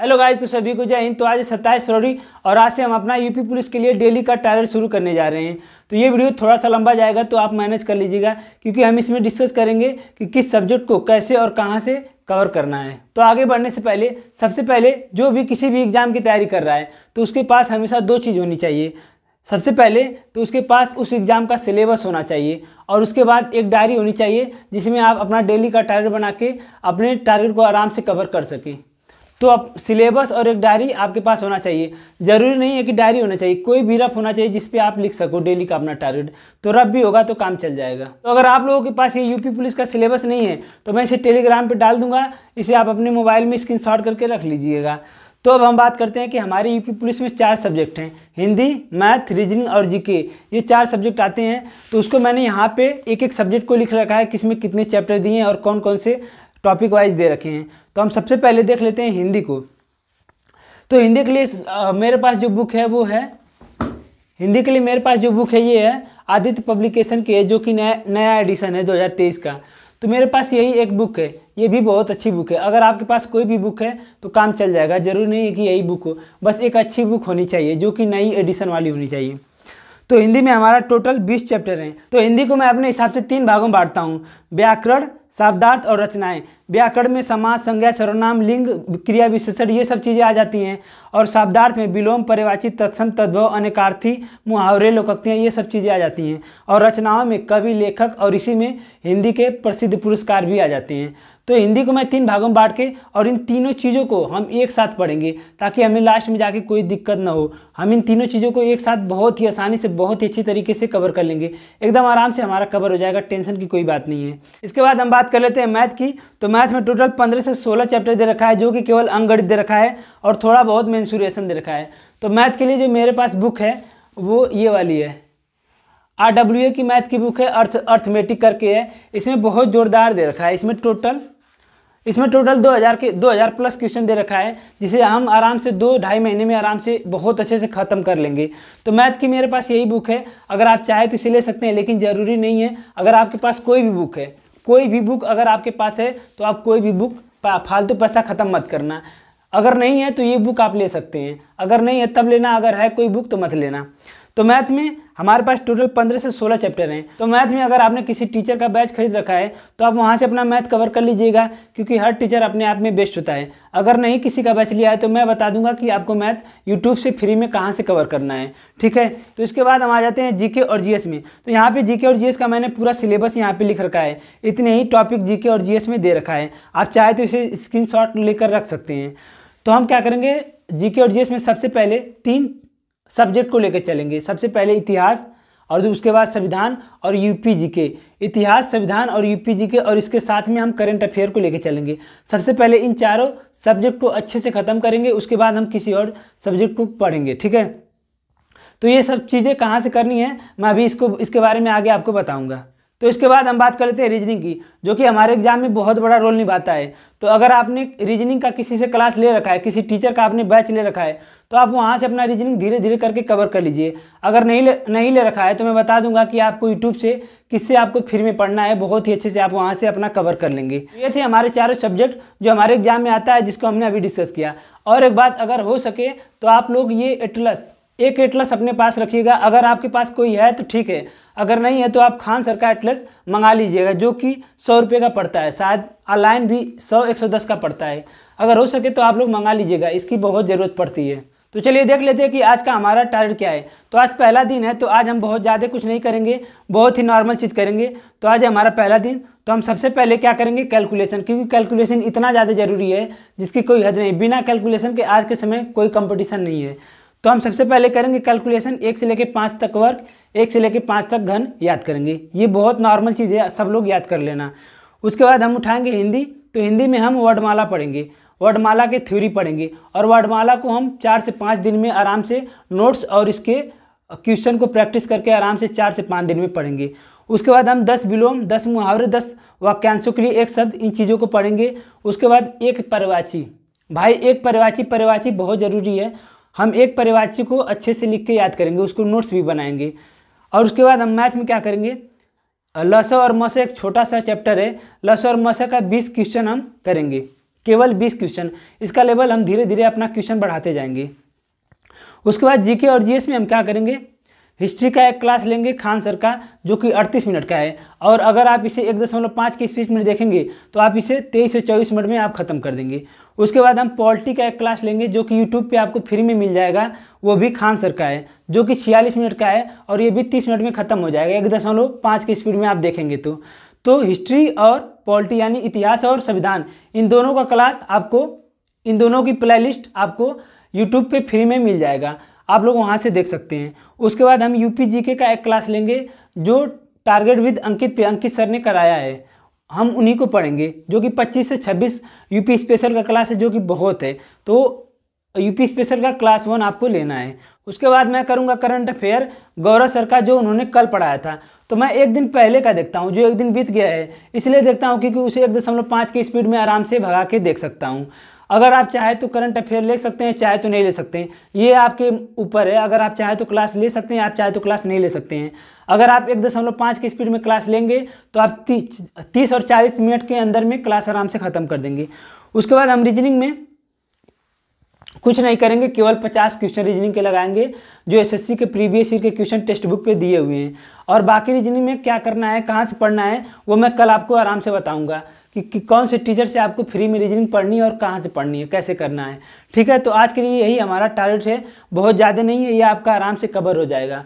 hello guys तो सभी को जय हिंद तो आज सत्ताईस फरवरी और आज से हम अपना यूपी पुलिस के लिए डेली का टारगेट शुरू करने जा रहे हैं तो ये वीडियो थोड़ा सा लंबा जाएगा तो आप मैनेज कर लीजिएगा क्योंकि हम इसमें डिस्कस करेंगे कि किस सब्जेक्ट को कैसे और कहाँ से कवर करना है तो आगे बढ़ने से पहले सबसे पहले जो भी किसी भी एग्ज़ाम की तैयारी कर रहा है तो उसके पास हमेशा दो चीज़ होनी चाहिए सबसे पहले तो उसके पास उस एग्ज़ाम का सिलेबस होना चाहिए और उसके बाद एक डायरी होनी चाहिए जिसमें आप अपना डेली का टारगेट बना के अपने टारगेट को आराम से कवर कर सकें तो आप सिलेबस और एक डायरी आपके पास होना चाहिए ज़रूरी नहीं है कि डायरी होना चाहिए कोई भी रफ होना चाहिए जिसपे आप लिख सको डेली का अपना टारगेट तो रफ भी होगा तो काम चल जाएगा तो अगर आप लोगों के पास ये यूपी पुलिस का सिलेबस नहीं है तो मैं इसे टेलीग्राम पर डाल दूंगा इसे आप अपने मोबाइल में स्क्रीन करके रख लीजिएगा तो अब हम बात करते हैं कि हमारे यूपी पुलिस में चार सब्जेक्ट हैं हिंदी मैथ रीजनिंग और जीके ये चार सब्जेक्ट आते हैं तो उसको मैंने यहाँ पे एक एक सब्जेक्ट को लिख रखा है किसमें कितने चैप्टर दिए हैं और कौन कौन से टॉपिक वाइज दे रखे हैं तो हम सबसे पहले देख लेते हैं हिंदी को तो हिंदी के लिए मेरे पास जो बुक है वो है हिंदी के लिए मेरे पास जो बुक है ये है आदित्य पब्लिकेशन की है जो कि नया नया एडिशन है 2023 का तो मेरे पास यही एक बुक है ये भी बहुत अच्छी बुक है अगर आपके पास कोई भी बुक है तो काम चल जाएगा ज़रूरी नहीं है कि यही बुक हो बस एक अच्छी बुक होनी चाहिए जो कि नई एडिशन वाली होनी चाहिए तो हिंदी में हमारा टोटल बीस चैप्टर हैं तो हिंदी को मैं अपने हिसाब से तीन भागों में बांटता हूँ व्याकरण शब्दार्थ और रचनाएं व्याकरण में समाज संज्ञा सर्वनाम लिंग क्रिया विशेषण ये सब चीज़ें आ जाती हैं और शब्दार्थ में विलोम परिवाचित तत्सम तद्भव अनेकार्थी मुहावरे लोकक्तियाँ ये सब चीज़ें आ जाती हैं और रचनाओं में कवि लेखक और इसी में हिंदी के प्रसिद्ध पुरस्कार भी आ जाते हैं तो हिंदी को मैं तीन भागों में बांट के और इन तीनों चीज़ों को हम एक साथ पढ़ेंगे ताकि हमें लास्ट में जाके कोई दिक्कत ना हो हम इन तीनों चीज़ों को एक साथ बहुत ही आसानी से बहुत ही अच्छी तरीके से कवर कर लेंगे एकदम आराम से हमारा कवर हो जाएगा टेंशन की कोई बात नहीं है इसके बाद हम बात कर लेते हैं मैथ की तो मैथ में टोटल पंद्रह से सोलह चैप्टर दे रखा है जो कि केवल अंगणित दे रखा है और थोड़ा बहुत मैंसूरेशन दे रखा है तो मैथ के लिए जो मेरे पास बुक है वो ये वाली है आर डब्ल्यू ए की मैथ की बुक है अर्थ अर्थमेटिक करके है इसमें बहुत जोरदार दे रखा है इसमें टोटल इसमें टोटल 2000 के 2000 प्लस क्वेश्चन दे रखा है जिसे हम आराम से दो ढाई महीने में आराम से बहुत अच्छे से ख़त्म कर लेंगे तो मैथ की मेरे पास यही बुक है अगर आप चाहे तो इसे ले सकते हैं लेकिन ज़रूरी नहीं है अगर आपके पास कोई भी बुक है कोई भी बुक अगर आपके पास है तो आप कोई भी बुक फालतू पैसा ख़त्म मत करना अगर नहीं है तो ये बुक आप ले सकते हैं अगर नहीं है तब लेना अगर है कोई बुक तो मत लेना तो मैथ में हमारे पास टोटल पंद्रह से सोलह चैप्टर हैं तो मैथ में अगर आपने किसी टीचर का बैच खरीद रखा है तो आप वहाँ से अपना मैथ कवर कर लीजिएगा क्योंकि हर टीचर अपने आप में बेस्ट होता है अगर नहीं किसी का बैच लिया है तो मैं बता दूंगा कि आपको मैथ यूट्यूब से फ्री में कहाँ से कवर करना है ठीक है तो इसके बाद हम आ जाते हैं जी और जी में तो यहाँ पर जी और जी का मैंने पूरा सिलेबस यहाँ पर लिख रखा है इतने ही टॉपिक जी और जी में दे रखा है आप चाहे तो इसे स्क्रीन लेकर रख सकते हैं तो हम क्या करेंगे जीके और जीएस में सबसे पहले तीन सब्जेक्ट को लेकर चलेंगे सबसे पहले इतिहास और उसके बाद संविधान और यूपी के इतिहास संविधान और यूपी के और इसके साथ में हम करंट अफेयर को लेकर चलेंगे सबसे पहले इन चारों सब्जेक्ट को अच्छे से ख़त्म करेंगे उसके बाद हम किसी और सब्जेक्ट को पढ़ेंगे ठीक है तो ये सब चीज़ें कहाँ से करनी है मैं अभी इसको इसके बारे में आगे आपको बताऊँगा तो इसके बाद हम बात कर लेते हैं रीजनिंग की जो कि हमारे एग्जाम में बहुत बड़ा रोल निभाता है तो अगर आपने रीजनिंग का किसी से क्लास ले रखा है किसी टीचर का आपने बैच ले रखा है तो आप वहाँ से अपना रीजनिंग धीरे धीरे करके कवर कर लीजिए अगर नहीं ले नहीं ले रखा है तो मैं बता दूंगा कि आपको यूट्यूब से किससे आपको फ्री में पढ़ना है बहुत ही अच्छे से आप वहाँ से अपना कवर कर लेंगे तो ये थे हमारे चारों सब्जेक्ट जो हमारे एग्जाम में आता है जिसको हमने अभी डिस्कस किया और एक बात अगर हो सके तो आप लोग ये एटलस एक एटलस अपने पास रखिएगा अगर आपके पास कोई है तो ठीक है अगर नहीं है तो आप खान सर का एटलस मंगा लीजिएगा जो कि सौ रुपये का पड़ता है शायद ऑनलाइन भी सौ एक सौ दस का पड़ता है अगर हो सके तो आप लोग मंगा लीजिएगा इसकी बहुत ज़रूरत पड़ती है तो चलिए देख लेते हैं कि आज का हमारा टारगेट क्या है तो आज पहला दिन है तो आज हम बहुत ज़्यादा कुछ नहीं करेंगे बहुत ही नॉर्मल चीज़ करेंगे तो आज हमारा पहला दिन तो हम सबसे पहले क्या करेंगे कैलकुलेशन क्योंकि कैलकुलेशन इतना ज़्यादा ज़रूरी है जिसकी कोई हद नहीं बिना कैलकुलेशन के आज के समय कोई कंपटीशन नहीं है तो हम सबसे पहले करेंगे कैलकुलेशन एक से लेकर पाँच तक वर्ग एक से लेकर पाँच तक घन याद करेंगे ये बहुत नॉर्मल चीज़ है सब लोग याद कर लेना उसके बाद हम उठाएंगे हिंदी तो हिंदी में हम वर्डमाला पढ़ेंगे वर्डमाला के थ्योरी पढ़ेंगे और वर्डमाला को हम चार से पाँच दिन में आराम से नोट्स और इसके क्वेश्चन को प्रैक्टिस करके आराम से चार से पाँच दिन में पढ़ेंगे उसके बाद हम दस विलोम दस मुहावरे दस वाक्यांशों के लिए एक शब्द इन चीज़ों को पढ़ेंगे उसके बाद एक परवाची भाई एक परवाची परवाची बहुत ज़रूरी है हम एक परिवाची को अच्छे से लिख के याद करेंगे उसको नोट्स भी बनाएंगे और उसके बाद हम मैथ में क्या करेंगे लस और मस एक छोटा सा चैप्टर है लस और मस का बीस क्वेश्चन हम करेंगे केवल बीस क्वेश्चन इसका लेवल हम धीरे धीरे अपना क्वेश्चन बढ़ाते जाएंगे उसके बाद जीके और जीएस में हम क्या करेंगे हिस्ट्री का एक क्लास लेंगे खान सर का जो कि 38 मिनट का है और अगर आप इसे एक दशमलव पाँच की स्पीच मिनट देखेंगे तो आप इसे तेईस से चौबीस मिनट में आप ख़त्म कर देंगे उसके बाद हम पॉलिटी का एक क्लास लेंगे जो कि यूट्यूब पे आपको फ्री में मिल जाएगा वो भी खान सर का है जो कि छियालीस मिनट का है और ये भी तीस मिनट में ख़त्म हो जाएगा एक दशमलव पाँच की स्पीड में आप देखेंगे तो तो हिस्ट्री और पॉलिटी यानी इतिहास और संविधान इन दोनों का क्लास आपको इन दोनों की प्ले आपको यूट्यूब पर फ्री में मिल जाएगा आप लोग वहाँ से देख सकते हैं उसके बाद हम यू पी का एक क्लास लेंगे जो टारगेट विद अंकित पे अंकित सर ने कराया है हम उन्हीं को पढ़ेंगे जो कि 25 से 26 यूपी स्पेशल का क्लास है जो कि बहुत है तो यूपी स्पेशल का क्लास वन आपको लेना है उसके बाद मैं करूंगा करंट अफेयर गौरव सर का जो उन्होंने कल पढ़ाया था तो मैं एक दिन पहले का देखता हूँ जो एक दिन बीत गया है इसलिए देखता हूँ क्योंकि उसे एक दशमलव पाँच की स्पीड में आराम से भगा के देख सकता हूँ अगर आप चाहे तो करंट अफेयर ले सकते हैं चाहे तो नहीं ले सकते हैं ये आपके ऊपर है अगर आप चाहे तो क्लास ले सकते हैं आप चाहे तो क्लास नहीं ले सकते हैं अगर आप एक दशमलव पाँच की स्पीड में क्लास लेंगे तो आप तीस और चालीस मिनट के अंदर में क्लास आराम से ख़त्म कर देंगे उसके बाद हम रीजनिंग में कुछ नहीं करेंगे केवल पचास क्वेश्चन रीजनिंग के लगाएंगे जो एसएससी के प्रीवियस ईयर के क्वेश्चन टेक्स्ट बुक पे दिए हुए हैं और बाकी रीजनिंग में क्या करना है कहाँ से पढ़ना है वो मैं कल आपको आराम से बताऊँगा कि, कि कौन से टीचर से आपको फ्री में रीजनिंग पढ़नी है और कहाँ से पढ़नी है कैसे करना है ठीक है तो आज के लिए यही हमारा टारगेट है बहुत ज़्यादा नहीं है ये आपका आराम से कवर हो जाएगा